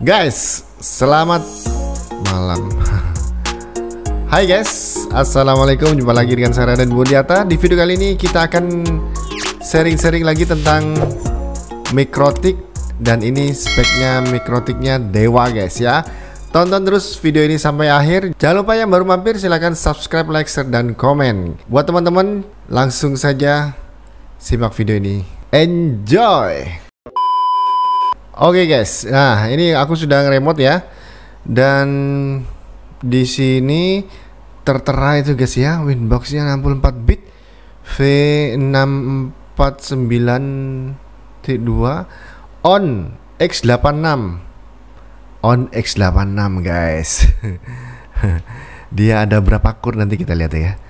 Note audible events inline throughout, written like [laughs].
Guys, selamat malam. [laughs] Hai guys, assalamualaikum. Jumpa lagi dengan saya dan Budiata. Di video kali ini kita akan sharing-sharing lagi tentang mikrotik dan ini speknya mikrotiknya dewa guys ya. Tonton terus video ini sampai akhir. Jangan lupa yang baru mampir silahkan subscribe, like, share, dan komen. Buat teman-teman, langsung saja simak video ini. Enjoy! Oke okay guys, nah ini aku sudah remote ya. Dan di sini tertera itu guys ya, Winboxnya 64 bit V649T2 on X86 on X86 guys. [laughs] dia ada berapa kur nanti kita lihat ya.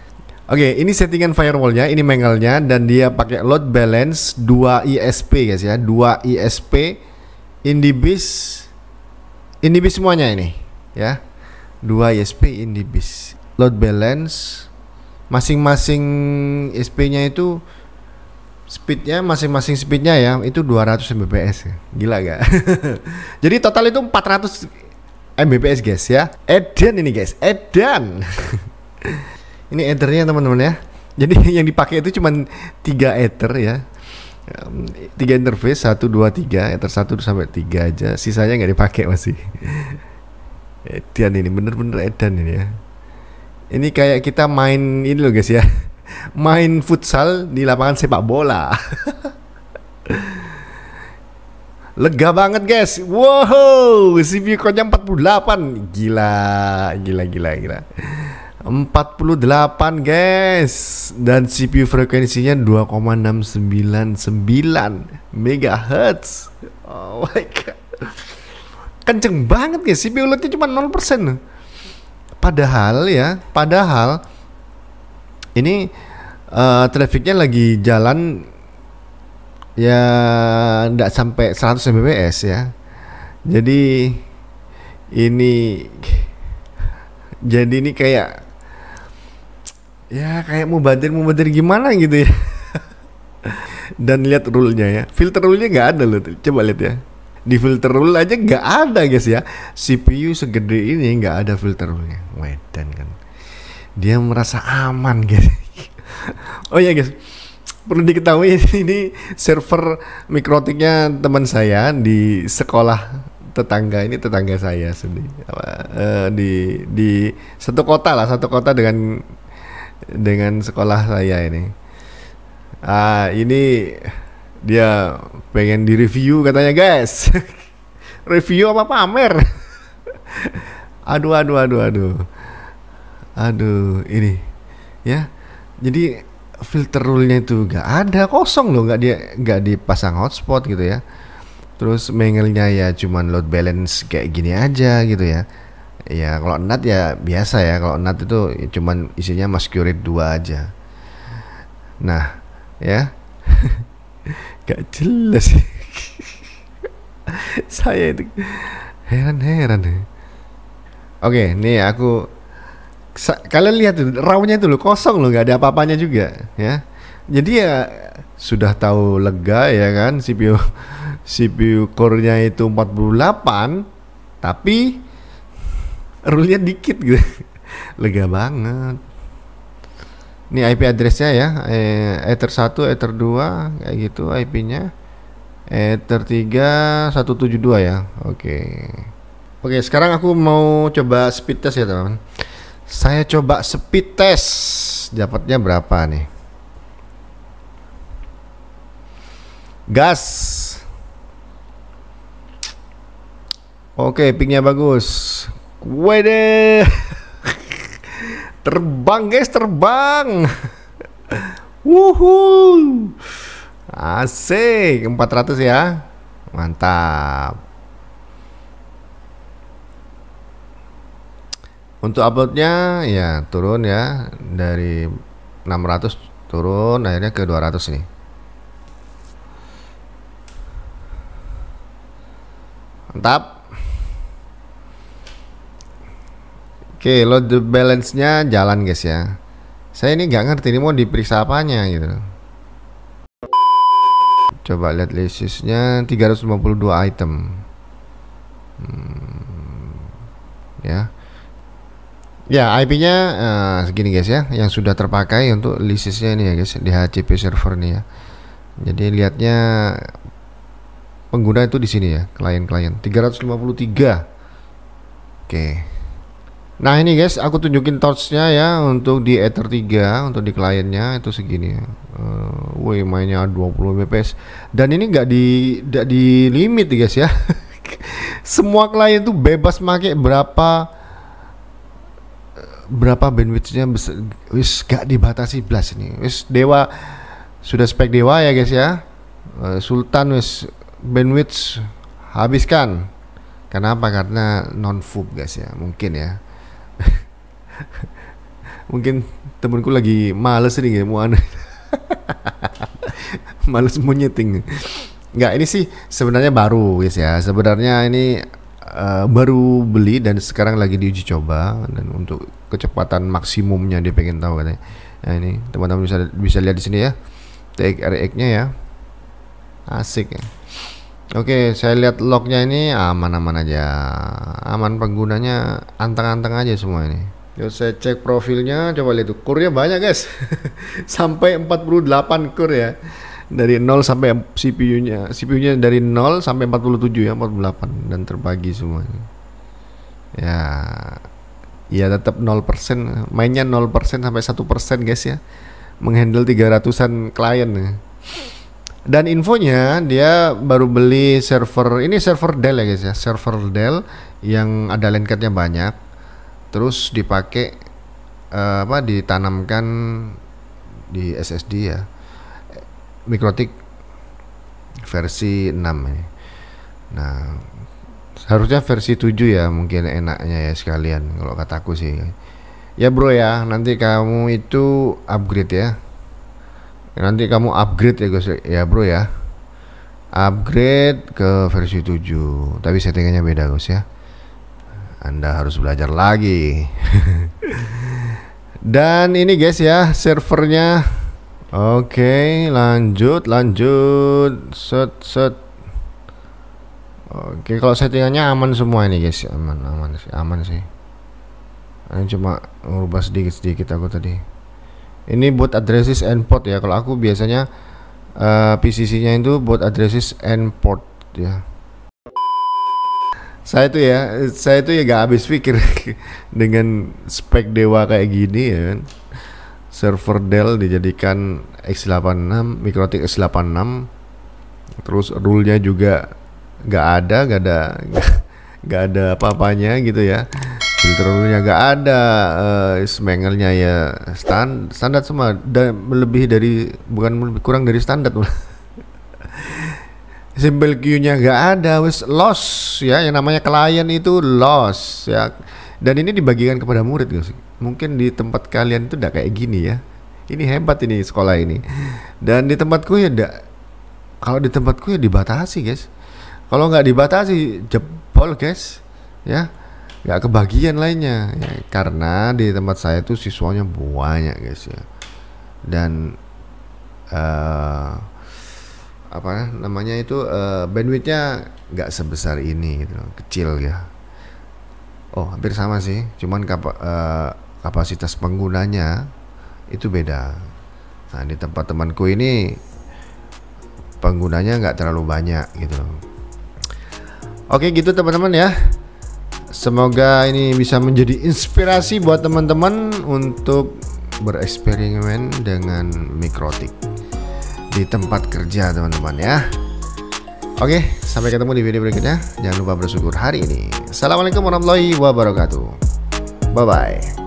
Oke, okay, ini settingan firewallnya, ini mangle-nya dan dia pakai load balance 2 ISP guys ya, 2 ISP Indibis Indibis semuanya ini ya. 2 ISP Indibis. Load balance masing-masing SP-nya itu speednya masing-masing speednya ya itu 200 Mbps Gila gak? [laughs] Jadi total itu 400 Mbps guys ya. Edan ini guys, Edan. [laughs] ini ethernya teman-teman ya. Jadi [laughs] yang dipakai itu cuma tiga ether ya tiga interface satu dua tiga yang satu sampai tiga aja sisanya nggak dipakai masih [laughs] edan ini bener-bener edan ini ya ini kayak kita main ini loh guys ya [laughs] main futsal di lapangan sepak bola [laughs] lega banget guys wow CPU core-nya 48 gila gila gila gila 48 guys dan CPU frekuensinya 2,699 MHz oh my god kenceng banget guys CPU loadnya nol cuma 0% padahal ya padahal ini uh, eh, trafficnya lagi jalan ya tidak sampai 100 Mbps ya jadi ini jadi ini kayak ya kayak mau bantir mau bantir gimana gitu ya [laughs] dan lihat rule-nya ya filter rule-nya nggak ada loh coba lihat ya di filter rule aja nggak ada guys ya CPU segede ini nggak ada filter rule-nya wedan kan dia merasa aman [laughs] guys oh ya guys perlu diketahui [laughs] ini server mikrotiknya teman saya di sekolah tetangga ini tetangga saya sendiri eh, di di satu kota lah satu kota dengan dengan sekolah saya ini. Ah, ini dia pengen di review katanya guys. [laughs] review apa pamer? [laughs] aduh, aduh, aduh, aduh. Aduh, ini ya. Jadi filter rule-nya itu gak ada kosong loh nggak dia nggak dipasang hotspot gitu ya terus mengelnya ya cuman load balance kayak gini aja gitu ya Ya kalau NAT ya biasa ya kalau NAT itu ya cuman isinya mascurit dua aja. Nah ya [laughs] gak jelas [laughs] saya itu heran-heran ya. Oke nih aku kalian lihat rawnya itu loh kosong loh nggak ada apa-apanya juga ya. Jadi ya sudah tahu lega ya kan CPU CPU core-nya itu 48 tapi rule-nya dikit gitu [laughs] lega banget ini IP addressnya ya eh, ether 1 ether 2 kayak gitu IP nya ether 3 172 ya oke okay. oke okay, sekarang aku mau coba speed test ya teman saya coba speed test dapatnya berapa nih gas oke okay, pingnya bagus Wede. [laughs] Terbang guys, terbang. Wuhuu. Asik, 400 ya. Mantap. Untuk uploadnya ya turun ya dari 600 turun akhirnya ke 200 nih. Mantap. Oke, load balance-nya jalan guys ya. Saya ini nggak ngerti ini mau diperiksa apanya gitu. Coba lihat listnya 352 item. Hmm, ya. Ya, IP-nya eh, segini guys ya, yang sudah terpakai untuk lysis-nya ini ya guys di HCP server nih ya. Jadi lihatnya pengguna itu di sini ya, klien-klien 353. Oke. Okay. Nah ini guys, aku tunjukin torchnya ya untuk di Ether 3 untuk di kliennya itu segini ya. Uh, woi mainnya 20 bps dan ini nggak di gak di limit guys ya. [laughs] Semua klien tuh bebas make berapa berapa bandwidthnya wis gak dibatasi belas ini wis dewa sudah spek dewa ya guys ya eh, Sultan wis bandwidth habiskan kenapa karena non fub guys ya mungkin ya [laughs] mungkin temenku lagi males nih mau aneh [laughs] males nyeting. Enggak, ini sih sebenarnya baru guys ya sebenarnya ini uh, baru beli dan sekarang lagi diuji coba dan untuk kecepatan maksimumnya dia pengen tahu katanya nah ini teman-teman bisa bisa lihat di sini ya TXRX e nya ya asik ya Oke, saya lihat lognya ini aman-aman aja. Aman penggunanya anteng-anteng aja semua ini. Yo saya cek profilnya, coba lihat itu Kurnya banyak guys. [laughs] sampai 48 kur ya. Dari 0 sampai CPU-nya. CPU-nya dari 0 sampai 47 ya, 48 dan terbagi semuanya. Ya. Ya tetap 0%, mainnya 0% sampai 1% guys ya. Menghandle 300-an klien ya. Dan infonya dia baru beli server, ini server Dell ya guys ya, server Dell yang ada landcardnya banyak terus dipakai uh, apa ditanamkan di SSD ya mikrotik versi 6 ini. Nah, harusnya versi 7 ya mungkin enaknya ya sekalian kalau kataku sih. Ya bro ya, nanti kamu itu upgrade ya. Nanti kamu upgrade ya guys ya bro ya. Upgrade ke versi 7, tapi settingannya beda guys ya. Anda harus belajar lagi. [laughs] Dan ini guys ya, servernya. Oke, lanjut, lanjut. Set, set. Oke, kalau settingannya aman semua ini guys, aman, aman sih, aman sih. Ini cuma merubah sedikit-sedikit aku tadi. Ini buat addresses and port ya. Kalau aku biasanya uh, eh, PCC-nya itu buat addresses and port ya saya tuh ya saya tuh ya gak habis pikir [laughs] dengan spek dewa kayak gini ya kan server Dell dijadikan x86 mikrotik x86 terus rule-nya juga gak ada gak ada [laughs] gak, ada apa-apanya gitu ya filter rule-nya gak ada uh, eh, nya ya stand, standar semua, dan lebih dari bukan kurang dari standar [laughs] Simple queue-nya nggak ada, wis loss ya. Yang namanya klien itu loss ya. Dan ini dibagikan kepada murid guys. Mungkin di tempat kalian itu udah kayak gini ya. Ini hebat ini sekolah ini. Dan di tempatku ya enggak kalau di tempatku ya dibatasi guys. Kalau nggak dibatasi jebol guys ya nggak kebagian lainnya ya, karena di tempat saya itu siswanya banyak guys ya dan uh, apa namanya itu uh, bandwidthnya nggak sebesar ini gitu kecil ya oh hampir sama sih cuman kap uh, eh, kapasitas penggunanya itu beda nah di tempat temanku ini penggunanya nggak terlalu banyak gitu oke gitu teman-teman ya semoga ini bisa menjadi inspirasi buat teman-teman untuk bereksperimen dengan mikrotik di tempat kerja teman-teman ya Oke sampai ketemu di video berikutnya jangan lupa bersyukur hari ini Assalamualaikum warahmatullahi wabarakatuh bye bye